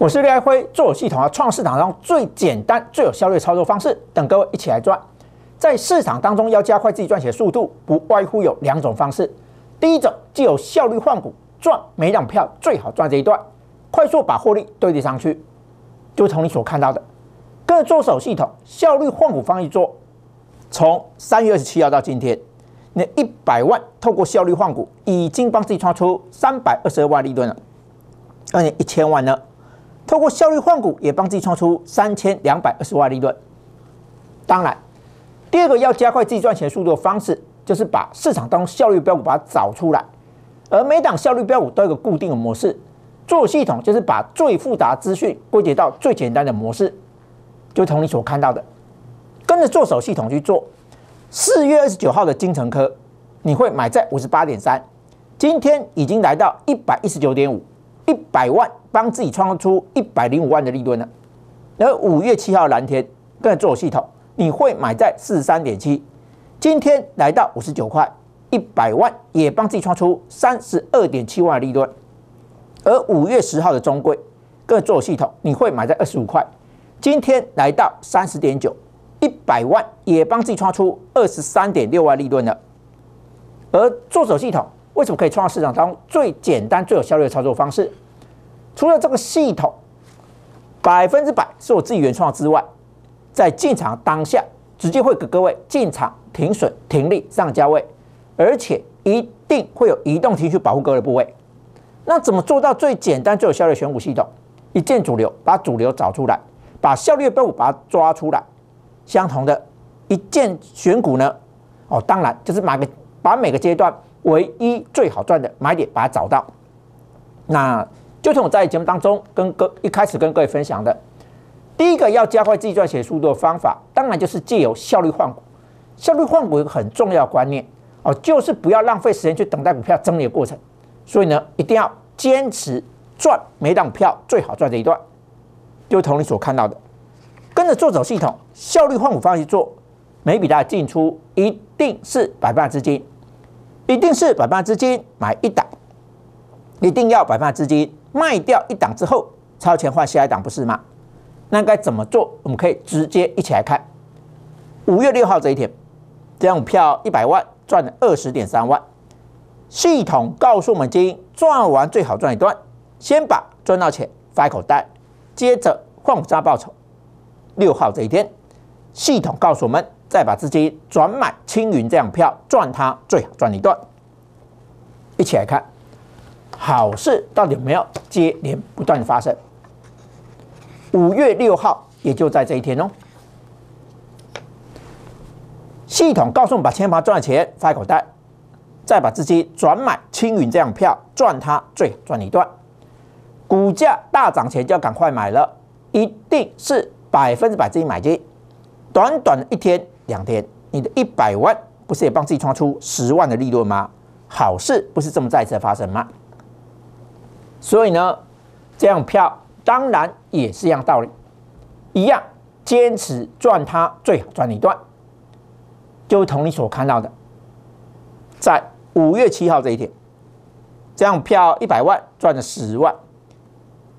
我是廖爱辉，做手系统啊，创市场上中最简单、最有效率的操作方式，等各位一起来赚。在市场当中要加快自己赚钱速度，不外乎有两种方式。第一种，既有效率换股赚，每两票最好赚这一段，快速把获利堆叠上去。就从你所看到的，各做手系统效率换股方一做，从三月二十七号到今天，那一百万透过效率换股，已经帮自己创出三百二十二万利润了。那你一千万呢？透过效率换股，也帮自己创出三千两百二十万利润。当然，第二个要加快自己赚钱速度的方式，就是把市场当中效率标股把它找出来。而每档效率标股都有一个固定的模式做系统，就是把最复杂资讯归结到最简单的模式。就同你所看到的，跟着做手系统去做。四月二十九号的金城科，你会买在五十八点三，今天已经来到一百一十九点五。一百万帮自己创造出一百零五万的利润呢？而五月七号蓝天跟做系统，你会买在四十三点七，今天来到五十九块，一百万也帮自己创出三十二点七万利润。而五月十号的中柜跟做系统，你会买在二十五块，今天来到三十点九，一百万也帮自己创出二十三点六万利润了。而做手系统。为什么可以创造市场当中最简单、最有效率的操作方式？除了这个系统百分之百是我自己原创之外，在进场当下直接会给各位进场、停损、停利、上价位，而且一定会有移动提取保护各位的部位。那怎么做到最简单、最有效率选股系统？一键主流，把主流找出来，把效率的队股把它抓出来。相同的，一键选股呢？哦，当然就是每个把每个阶段。唯一最好赚的买点，把它找到。那就从我在节目当中跟各一开始跟各位分享的，第一个要加快自己赚钱速度的方法，当然就是借由效率换股。效率换股有个很重要观念哦，就是不要浪费时间去等待股票增利的过程。所以呢，一定要坚持赚每档股票最好赚的一段。就是同你所看到的，跟着做走系统，效率换股方式做，每笔大进出一定是百万资金。一定是百万资金买一档，一定要百万资金卖掉一档之后，超前换下一档，不是吗？那该怎么做？我们可以直接一起来看。五月六号这一天，这样票一百万赚了二十点三万，系统告诉我们：赚完最好赚一段，先把赚到钱发口袋，接着换渣报酬。六号这一天，系统告诉我们。再把资金转买青云这样票，赚它最好赚一段。一起来看，好事到底有没有接连不断的发生？五月六号，也就在这一天哦。系统告诉我们把千盘赚的钱发口袋，再把资金转买青云这样票，赚它最好赚一段。股价大涨前就要赶快买了，一定是百分之百自己买进。短短的一天。两天，你的一百万不是也帮自己创出十万的利润吗？好事不是这么再次发生吗？所以呢，这样票当然也是一样道理，一样坚持赚它最好赚一段，就同你所看到的，在五月七号这一天，这样票一百万赚了十万，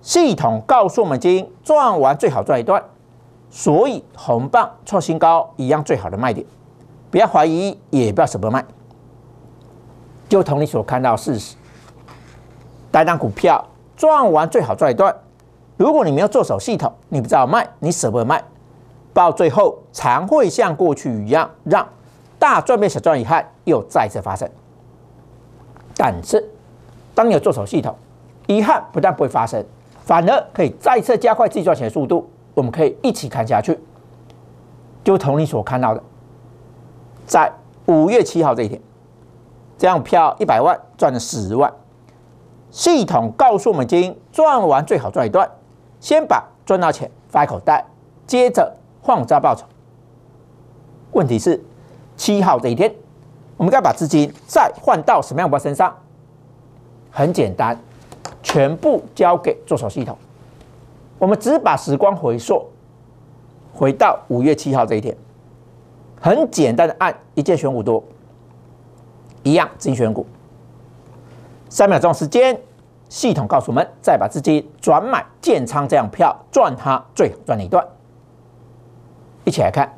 系统告诉我们：经赚完最好赚一段。所以，红棒创新高一样最好的卖点，不要怀疑，也不要舍不得卖。就同你所看到事实，单单股票赚完最好赚一段。如果你没有做手系统，你不知道卖，你舍不得卖，到最后常会像过去一样，让大赚变小赚，遗憾又再次发生。但是，当你有做手系统，遗憾不但不会发生，反而可以再次加快自己赚钱的速度。我们可以一起看下去，就同你所看到的，在五月七号这一天，这样票一百万赚了十万，系统告诉我们，英，赚完最好赚一段，先把赚到钱一口袋，接着换家报仇。问题是，七号这一天，我们该把资金再换到什么样的身上？很简单，全部交给做手系统。我们只把时光回溯，回到五月七号这一天，很简单的按一键选股多，一样精金选股，三秒钟时间，系统告诉我们再把资金转买建仓这样票赚它最好赚的一段，一起来看，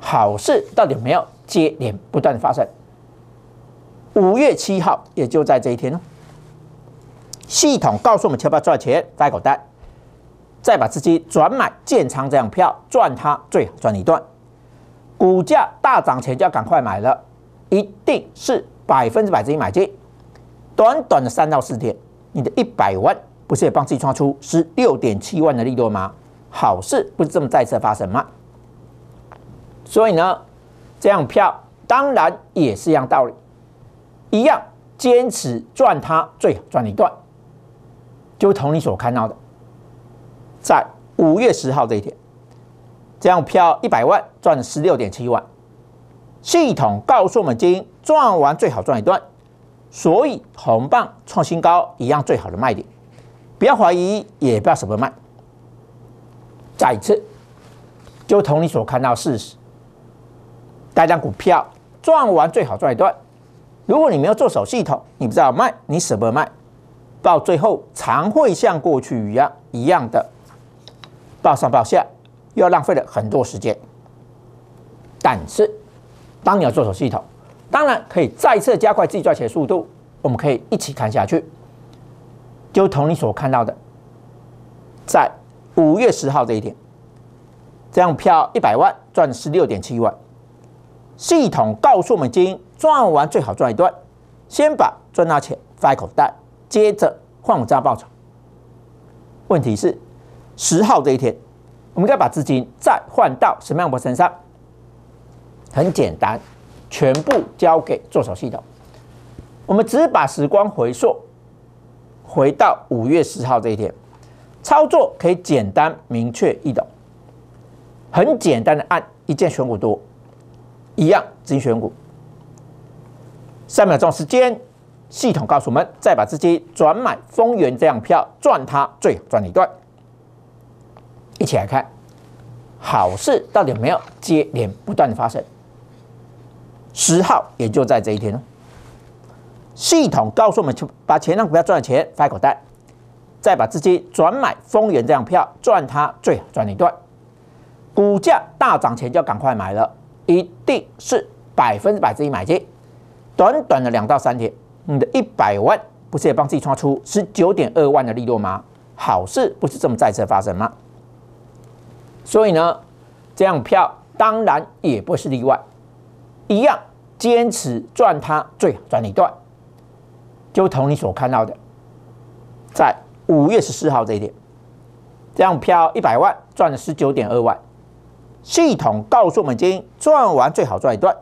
好事到底有没有接连不断的发生？五月七号也就在这一天哦，系统告诉我们要不要赚钱带口袋。再把资金转买建仓这样票，赚它最好赚一段。股价大涨前就要赶快买了，一定是百分之百自己买进。短短的三到四天，你的一百万不是也帮自己创出十六点七万的利润吗？好事不是这么再次发生吗？所以呢，这样票当然也是一样道理，一样坚持赚它最好赚一段，就同你所看到的。在五月十号这一天，这样票一百万赚十六点七万，系统告诉我们，今赚完最好赚一段，所以红棒创新高一样最好的卖点，不要怀疑，也不要什么卖。再一次，就同你所看到事实，大家股票赚完最好赚一段。如果你没有做手系统，你不知道卖，你舍不得卖？到最后常会像过去一样一样的。报上报下，又要浪费了很多时间。但是，当你要做手系统，当然可以再次加快自己赚钱速度。我们可以一起看下去，就同你所看到的，在五月十号这一天，这样票一百万赚十六点七万，系统告诉我们：英，赚完最好赚一段，先把赚到钱放口袋，接着换我家报酬。问题是？十号这一天，我们要把资金再换到什么样的身上？很简单，全部交给做手系统。我们只把时光回溯，回到五月十号这一天，操作可以简单明确易懂。很简单的按一键选股多，一样资金选股。三秒钟时间，系统告诉我们再把资金转买丰源这样票，赚它最好赚一段。一起来看，好事到底有没有接连不断的发生？十号也就在这一天哦。系统告诉我们把前两股票赚的钱一口袋，再把资金转买丰源这样票，赚它最好赚一段。股价大涨前就要赶快买了，一定是百分之百自己买进。短短的两到三天，你的一百万不是也帮自己刷出十九点二万的利润吗？好事不是这么再次发生吗？所以呢，这样票当然也不是例外，一样坚持赚它最好赚一段，就同你所看到的，在五月十四号这一点，这样票一百万赚了十九点二万，系统告诉我们今天赚完最好赚一段，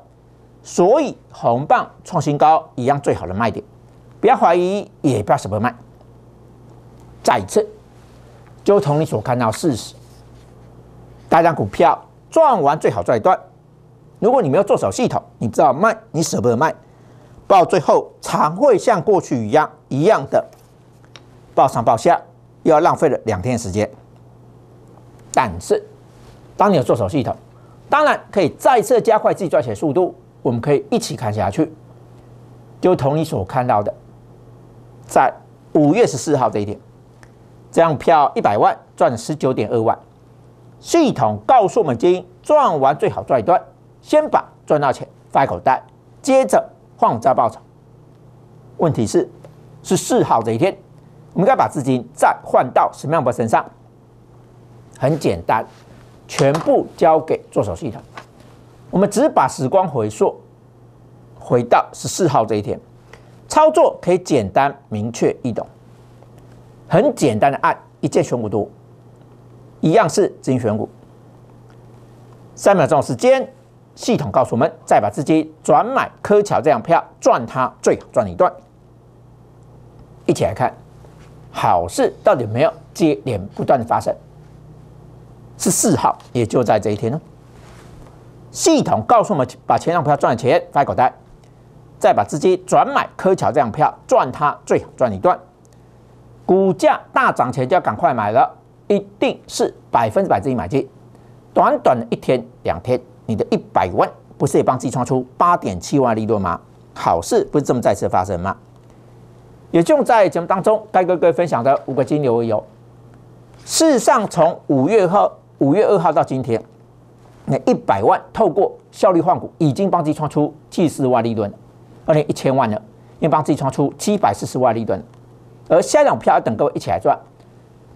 所以红棒创新高一样最好的卖点，不要怀疑，也不要什么卖，再一次就同你所看到事实。大家股票赚完最好赚一段。如果你没有做手系统，你知道卖你舍不得卖，报最后常会像过去一样一样的报上报下，又要浪费了两天时间。但是当你有做手系统，当然可以再次加快自己赚钱速度。我们可以一起看下去，就同你所看到的，在五月十四号这一点，这样票一百万赚十九点二万。系统告诉我们，赚完最好赚一段，先把赚到钱放口袋，接着换再报炒。问题是，是四号这一天，我们该把资金再换到什么？样的身上？很简单，全部交给做手系统。我们只把时光回溯，回到十四号这一天，操作可以简单、明确、易懂。很简单的按一键选股多。一样是资金选股，三秒钟时间，系统告诉我们，再把资金转买柯桥这样票，赚它最好赚一段。一起来看，好事到底没有接连不断的发生？是四号，也就在这一天呢。系统告诉我们，把前两票赚的钱发口袋，再把资金转买柯桥这样票，赚它最好赚一段。股价大涨前，就要赶快买了。一定是百分之百自己买进，短短的一天两天，你的一百万不是也帮自己创出八点七万利润吗？好事不是这么再次发生吗？也就在节目当中，该跟各位分享的五个金牛有，事实上从五月号五月二号到今天，那一百万透过效率换股已经帮自己创出七十万利润，二零一千万了，因为帮自己创出七百四十万利润，而下两票要等各位一起来赚。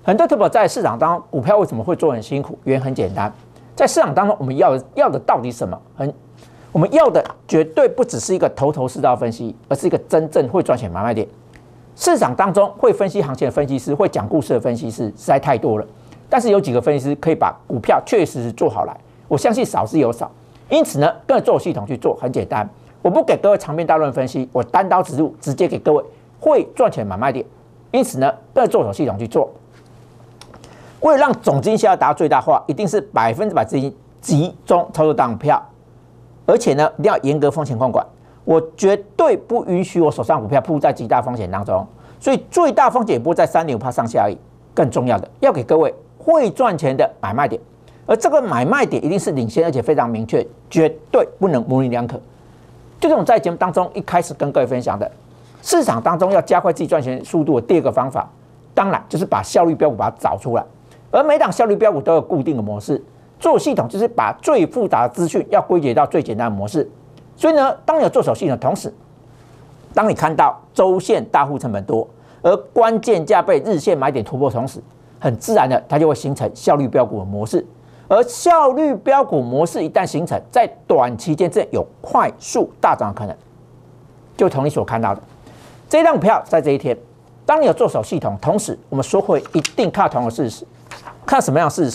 很多主播在市场当中，股票为什么会做很辛苦？原因很简单，在市场当中，我们要要的到底什么？很，我们要的绝对不只是一个头头是道分析，而是一个真正会赚钱买卖点。市场当中会分析行情的分析师，会讲故事的分析师实在太多了。但是有几个分析师可以把股票确实是做好来，我相信少之又少。因此呢，跟着做系统去做很简单，我不给各位长篇大论分析，我单刀直入，直接给各位会赚钱买卖点。因此呢，跟着做系统去做。为了让总经销达最大化，一定是百分之百资金集中操作当票，而且呢，一定要严格风险控管。我绝对不允许我手上股票铺在极大风险当中，所以最大风险也不在三点五趴上下而已。更重要的，要给各位会赚钱的买卖点，而这个买卖点一定是领先，而且非常明确，绝对不能模棱两可。就这种在节目当中一开始跟各位分享的，市场当中要加快自己赚钱速度的第二个方法，当然就是把效率标股把它找出来。而每档效率标股都有固定的模式，做系统就是把最复杂的资讯要归结到最简单的模式。所以呢，当有做手系统的同时，当你看到周线大户成本多，而关键价被日线买点突破同时，很自然的它就会形成效率标股的模式。而效率标股模式一旦形成，在短期间内有快速大涨的可能。就同你所看到的，这张票在这一天，当你有做手系统，同时我们说回一定看同的事实。看什么样是？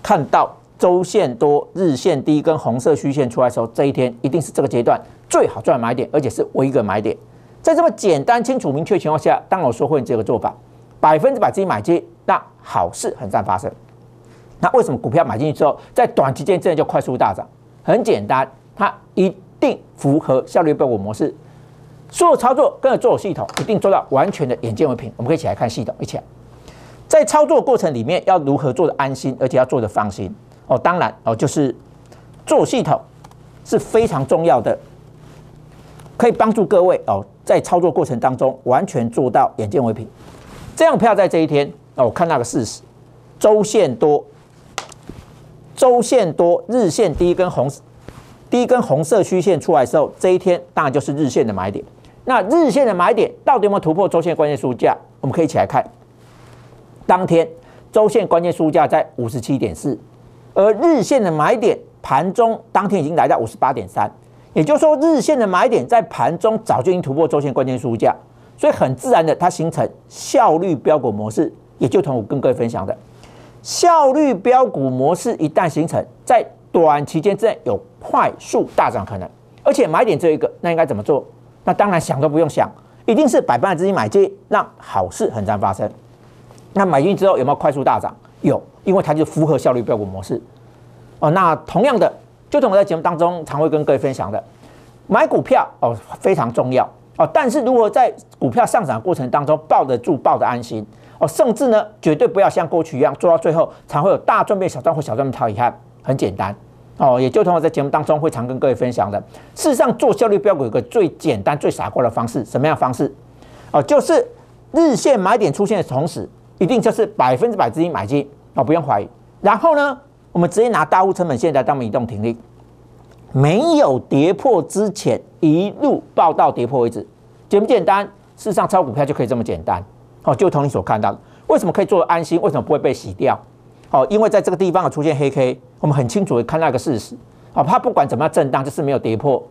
看到周线多、日线低跟红色虚线出来的时候，这一天一定是这个阶段最好赚买点，而且是唯一个买点。在这么简单、清楚、明确情况下，当我说会你这个做法，百分之百自己买进，那好事很难发生。那为什么股票买进去之后，在短期间真的就快速大涨？很简单，它一定符合效率标股模式。所有操作跟着做系统，一定做到完全的眼见为凭。我们可以一起来看系统，一起来。在操作过程里面要如何做的安心，而且要做的放心哦。当然哦，就是做系统是非常重要的，可以帮助各位哦，在操作过程当中完全做到眼见为凭。这样票在这一天哦，看那个事实，周线多，周线多，日线第一根红，第一根红色虚线出来的时候，这一天当然就是日线的买点。那日线的买点到底有没有突破周线关键数价？我们可以一起来看。当天周线关键输价在五十七点四，而日线的买点盘中当天已经来到五十八点三，也就是说日线的买点在盘中早就已经突破周线关键输价，所以很自然的它形成效率标股模式，也就同我跟各位分享的效率标股模式一旦形成，在短期间之内有快速大涨可能，而且买点这一个，那应该怎么做？那当然想都不用想，一定是百分之金买进，让好事很常发生。那买进之后有没有快速大涨？有，因为它就符合效率标股模式哦。那同样的，就同我在节目当中常会跟各位分享的，买股票哦非常重要哦。但是如何在股票上涨过程当中抱得住、抱得安心哦，甚至呢绝对不要像过去一样做到最后才会有大赚变小赚或小赚变超遗憾。很简单哦，也就同我在节目当中会常跟各位分享的。事实上，做效率标股有个最简单、最傻瓜的方式，什么样方式哦？就是日线买点出现的同时。一定就是百分之百资金买进哦，不用怀疑。然后呢，我们直接拿大户成本线来当移动停利，没有跌破之前一路报到跌破为止，简不简单？事实上，炒股票就可以这么简单哦。就同你所看到的，为什么可以做的安心？为什么不会被洗掉？哦，因为在这个地方有出现黑 K，我们很清楚的看到一个事实哦，它不管怎么样震荡，就是没有跌破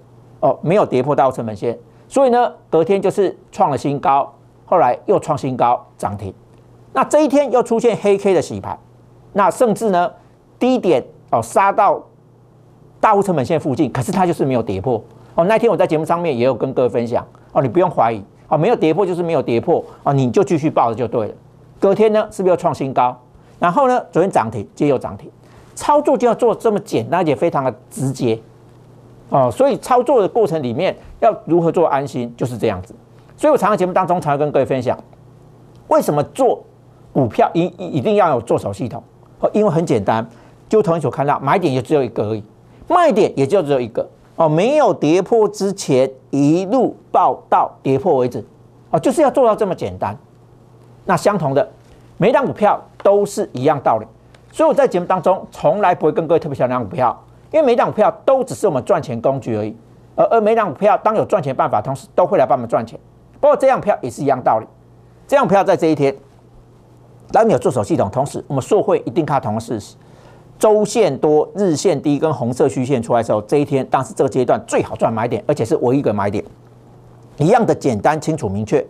哦，没有跌破大成本线，所以呢，隔天就是创了新高，后来又创新高涨停。那这一天又出现黑 K 的洗盘，那甚至呢低点哦杀到大户成本线附近，可是它就是没有跌破哦。那天我在节目上面也有跟各位分享哦，你不用怀疑哦，没有跌破就是没有跌破啊，你就继续抱着就对了。隔天呢是不是又创新高？然后呢昨天涨停，今天又涨停，操作就要做这么简单，也非常的直接哦。所以操作的过程里面要如何做安心，就是这样子。所以我常常节目当中常跟各位分享，为什么做。股票一一定要有做手系统哦，因为很简单，就同你所看到，买点也就只有一个而已，卖点也就只有一个哦，没有跌破之前一路报到跌破为止哦，就是要做到这么简单。那相同的，每档股票都是一样道理，所以我在节目当中从来不会跟各位特别讲调股票，因为每档股票都只是我们赚钱工具而已，而而每档股票当有赚钱办法，同时都会来帮我们赚钱，包括这样票也是一样道理，这样票在这一天。当你有助手系统，同时我们说会一定看同事周线多日线低跟红色虚线出来的时候，这一天当时这个阶段最好赚买点，而且是唯一一个买点，一样的简单、清楚、明确。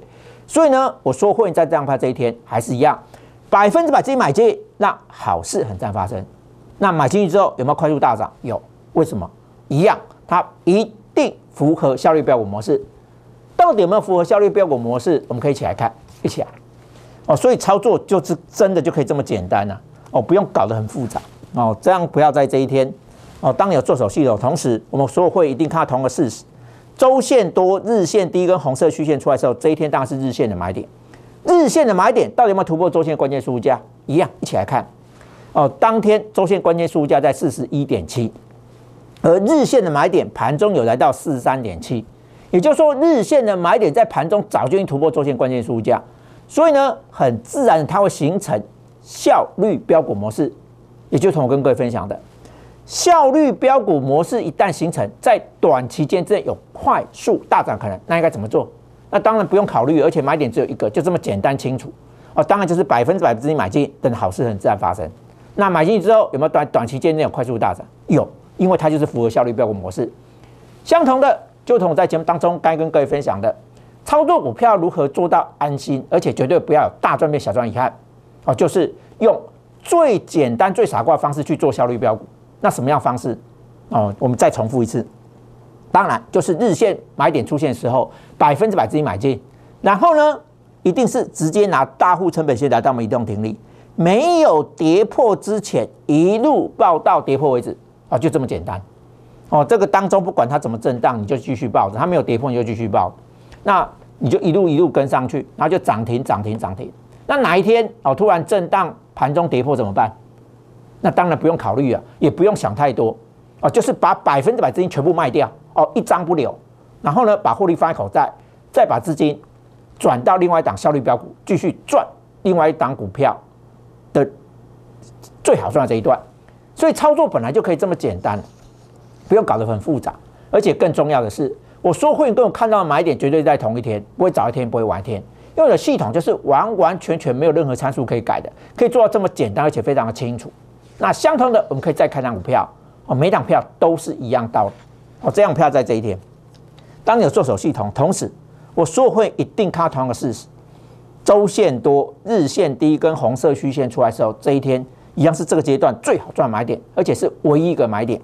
所以呢，我说会再这样拍这一天还是一样，百分之百自己买进，那好事很常发生。那买进去之后有没有快速大涨？有，为什么？一样，它一定符合效率标股模式。到底有没有符合效率标股模式？我们可以一起来看，一起来。哦，所以操作就是真的就可以这么简单啊、哦，不用搞得很复杂哦，这样不要在这一天哦。当有做手系统，同时我们所有会一定看到同个事实：周线多日线第一根红色虚线出来的时候，这一天当然是日线的买点。日线的买点到底有没有突破周线关键输价？一样，一起来看哦。当天周线关键输价在四十一点七，而日线的买点盘中有来到四十三点七，也就是说日线的买点在盘中早就已经突破周线关键输价。所以呢，很自然它会形成效率标股模式，也就同我跟各位分享的效率标股模式一旦形成，在短期间之内有快速大涨可能，那应该怎么做？那当然不用考虑，而且买点只有一个，就这么简单清楚啊！当然就是百分之百资金买进，等好事很自然发生。那买进去之后有没有短短期间内有快速大涨？有，因为它就是符合效率标股模式。相同的，就同我在节目当中该跟各位分享的。操作股票如何做到安心，而且绝对不要有大赚变小赚遗憾？哦，就是用最简单、最傻瓜的方式去做效率标股。那什么样方式？哦，我们再重复一次。当然，就是日线买点出现的时候，百分之百自己买进。然后呢，一定是直接拿大户成本线来到我们移动停利，没有跌破之前一路报到跌破为止。啊，就这么简单。哦，这个当中不管它怎么震荡，你就继续报着。它没有跌破你就继续报。那你就一路一路跟上去，然后就涨停涨停涨停。那哪一天哦，突然震荡盘中跌破怎么办？那当然不用考虑啊，也不用想太多。哦，就是把百分之百资金全部卖掉哦，一张不留。然后呢，把获利放口袋，再把资金转到另外一档效率标股继续赚。另外一档股票的最好赚这一段。所以操作本来就可以这么简单，不用搞得很复杂。而且更重要的是。我说会跟我看到的买点绝对在同一天，不会早一天，不会晚一天，因为我的系统就是完完全全没有任何参数可以改的，可以做到这么简单而且非常的清楚。那相同的，我们可以再看张股票，哦，每张票都是一样道理，哦，这样票在这一天，当你有做手系统，同时我说会一定看同一个事实，周线多日线低跟红色虚线出来的时候，这一天一样是这个阶段最好赚买点，而且是唯一一个买点。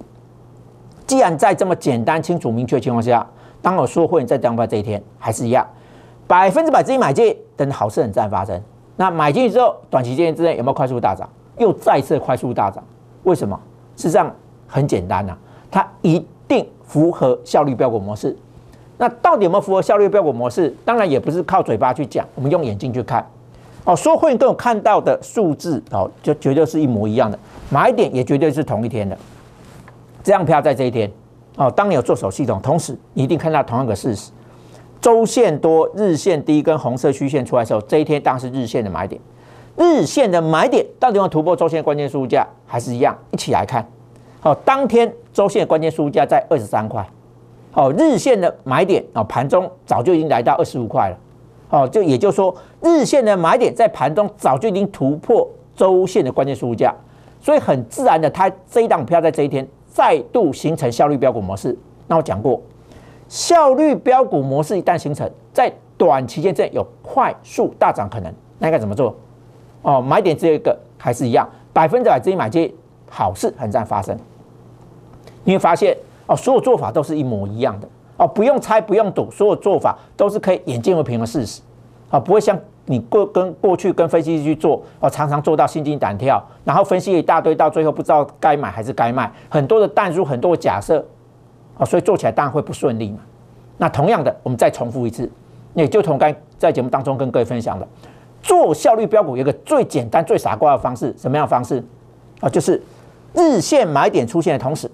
既然在这么简单、清楚、明确的情况下，当我说会，你在等待这一天还是一样，百分之百自己买进，等好事自然发生。那买进去之后，短期之内有没有快速大涨？又再次快速大涨？为什么？事实上很简单呐，它一定符合效率标股模式。那到底有没有符合效率标股模式？当然也不是靠嘴巴去讲，我们用眼睛去看。哦，说会跟我有看到的数字，哦，就绝对是一模一样的。买点也绝对是同一天的，这样票在这一天。哦，当你有做手系统，同时你一定看到同样的事实：周线多、日线低跟红色虚线出来的时候，这一天当是日线的买点。日线的买点到底要突破周线关键输入价还是一样？一起来看。好，当天周线关键输入价在二十三块。好，日线的买点啊，盘中早就已经来到二十五块了。哦，就也就是说，日线的买点在盘中早就已经突破周线的关键输入价，所以很自然的，它这一档票在这一天。再度形成效率标股模式，那我讲过，效率标股模式一旦形成，在短期间内有快速大涨可能，那该怎么做？哦，买点只有一个，还是一样，百分之百自己买进，好事很难发生。你会发现，哦，所有做法都是一模一样的，哦，不用猜，不用赌，所有做法都是可以眼见为凭的事实，啊，不会像。你过跟过去跟分析师去做，哦，常常做到心惊胆跳，然后分析一大堆，到最后不知道该买还是该卖，很多的弹珠，很多的假设，啊，所以做起来当然会不顺利嘛。那同样的，我们再重复一次，也就同该在节目当中跟各位分享的，做效率标股有一个最简单、最傻瓜的方式，什么样的方式？啊，就是日线买点出现的同时，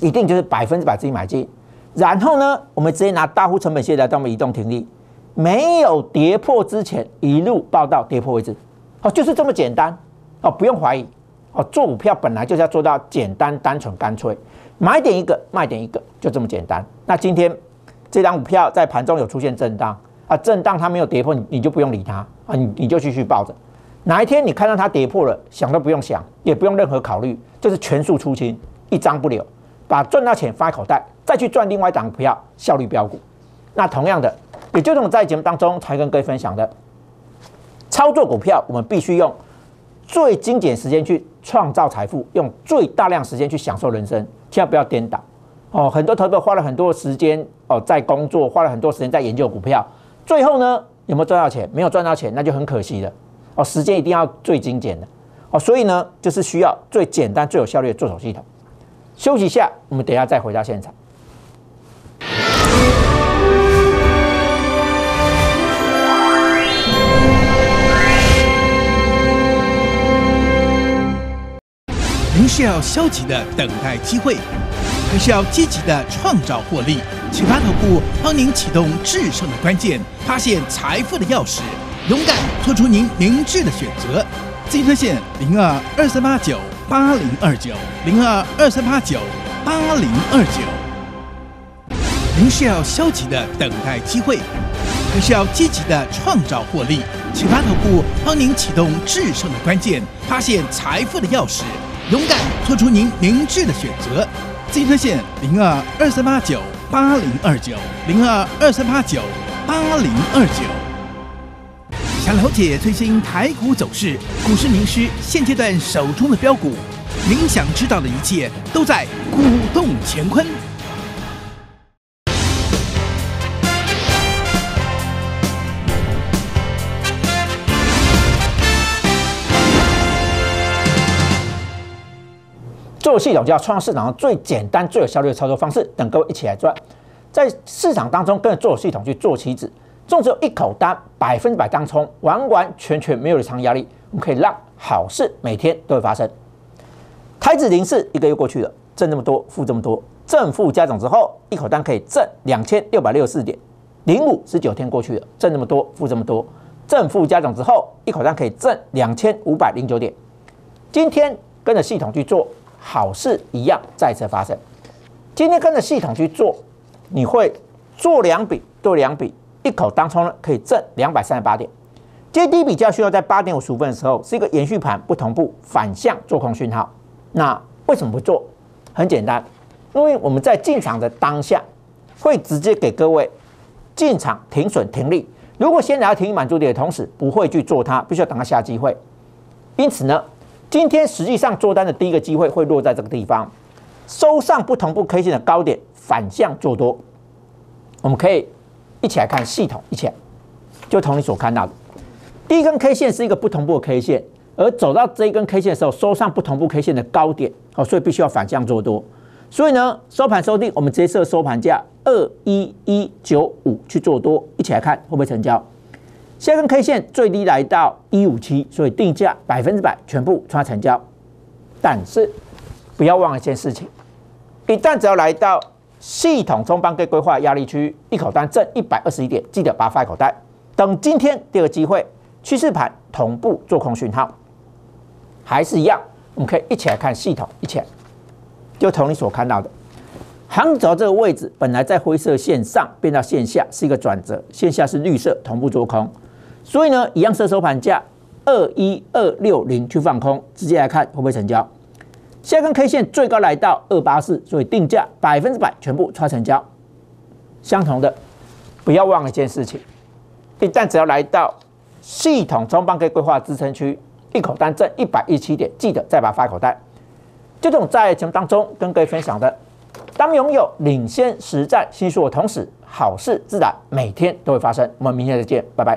一定就是百分之百自己买进，然后呢，我们直接拿大户成本线来当我们移动停利。没有跌破之前一路报到跌破为止，哦，就是这么简单，哦，不用怀疑，哦，做股票本来就是要做到简单、单纯、干脆，买点一个，卖点一个，就这么简单。那今天这张股票在盘中有出现震荡啊，震荡它没有跌破，你就不用理它啊，你你就继续抱着。哪一天你看到它跌破了，想都不用想，也不用任何考虑，就是全数出清，一张不留，把赚到钱放口袋，再去赚另外一张股票，效率标股。那同样的。也就我们在节目当中才跟各位分享的，操作股票，我们必须用最精简时间去创造财富，用最大量时间去享受人生，千万不要颠倒哦。很多投资者花了很多时间哦在工作，花了很多时间在研究股票，最后呢有没有赚到钱？没有赚到钱，那就很可惜的哦。时间一定要最精简的哦，所以呢就是需要最简单、最有效率的做手系统。休息一下，我们等下再回到现场。您是要消极的等待机会，还是要积极的创造获利？启发头部帮您启动制胜的关键，发现财富的钥匙，勇敢做出您明智的选择。金询线零二二三八九八零二九零二二三八九八零二九。您是要消极的等待机会，还是要积极的创造获利？启发头部帮您启动制胜的关键，发现财富的钥匙。勇敢做出您明智的选择，咨询热线零二二三八九八零二九零二二三八九八零二九。想了解最新台股走势，股市名师现阶段手中的标股，您想知道的一切都在股动乾坤。做系统就要创造市场上最简单、最有效率的操作方式，等各位一起来赚。在市场当中跟着做系统去做棋子，这只有一口单，百分之百当冲，完完全全没有日常压力。我们可以让好事每天都会发生。台子零四一个月过去了，挣这么多，负这么多，正负加总之后，一口单可以挣两千六百六十四点零五。十九天过去了，挣这么多，负这么多，正负加总之后，一口单可以挣两千五百零九点。今天跟着系统去做。好事一样再次发生。今天跟着系统去做，你会做两笔，做两笔，一口当中呢可以挣两百三十八点。这一笔比较需要在八点五十五分的时候是一个延续盘，不同步反向做空讯号。那为什么不做？很简单，因为我们在进场的当下会直接给各位进场停损停利。如果先拿到停盈满足点的同时，不会去做它，必须要等它下机会。因此呢？今天实际上做单的第一个机会会落在这个地方，收上不同步 K 线的高点，反向做多。我们可以一起来看系统，一起来。就同你所看到的，第一根 K 线是一个不同步的 K 线，而走到这一根 K 线的时候，收上不同步 K 线的高点，好，所以必须要反向做多。所以呢，收盘收定，我们直接设收盘价二一一九五去做多，一起来看会不会成交。下根 K 线最低来到一五七，所以定价百分之百全部穿成交。但是不要忘一件事情，一旦只要来到系统中帮给规划压力区，一口单挣一百二十一点，记得把放口袋。等今天第二个机会，趋势盘同步做空讯号，还是一样，我们可以一起来看系统，一起来就同你所看到的，横轴这个位置本来在灰色线上变到线下是一个转折，线下是绿色同步做空。所以呢，一样设收盘价二一二六零去放空，直接来看会不会成交。下根 K 线最高来到二八四，所以定价百分之百全部穿成交。相同的，不要忘了一件事情，一旦只要来到系统中可以规划支撑区一口单挣一百一七点，记得再把它发口袋。就这种在节目当中跟各位分享的，当拥有领先实战新术的同时，好事自然每天都会发生。我们明天再见，拜拜。